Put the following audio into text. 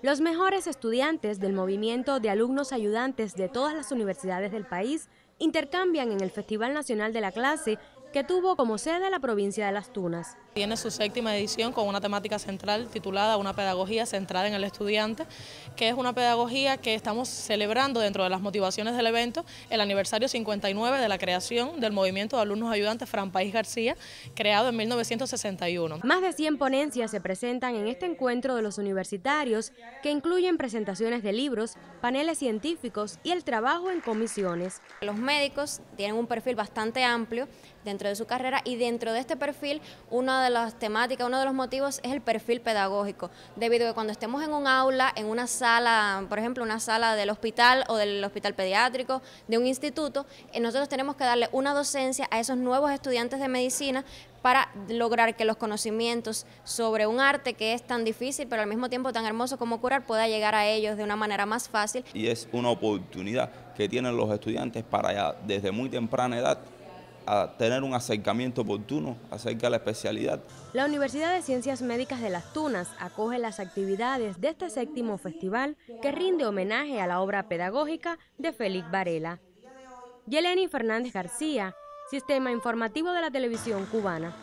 Los mejores estudiantes del movimiento de alumnos ayudantes de todas las universidades del país intercambian en el Festival Nacional de la Clase que tuvo como sede la provincia de Las Tunas. Tiene su séptima edición con una temática central titulada Una pedagogía centrada en el estudiante, que es una pedagogía que estamos celebrando dentro de las motivaciones del evento el aniversario 59 de la creación del movimiento de alumnos ayudantes Fran País García, creado en 1961. Más de 100 ponencias se presentan en este encuentro de los universitarios, que incluyen presentaciones de libros, paneles científicos y el trabajo en comisiones. Los médicos tienen un perfil bastante amplio dentro de su carrera y dentro de este perfil, una de las temáticas, uno de los motivos es el perfil pedagógico, debido a que cuando estemos en un aula, en una sala, por ejemplo, una sala del hospital o del hospital pediátrico, de un instituto, eh, nosotros tenemos que darle una docencia a esos nuevos estudiantes de medicina para lograr que los conocimientos sobre un arte que es tan difícil pero al mismo tiempo tan hermoso como curar pueda llegar a ellos de una manera más fácil. Y es una oportunidad que tienen los estudiantes para ya desde muy temprana edad a tener un acercamiento oportuno acerca de la especialidad. La Universidad de Ciencias Médicas de Las Tunas acoge las actividades de este séptimo festival que rinde homenaje a la obra pedagógica de Félix Varela. Yeleni Fernández García, Sistema Informativo de la Televisión Cubana.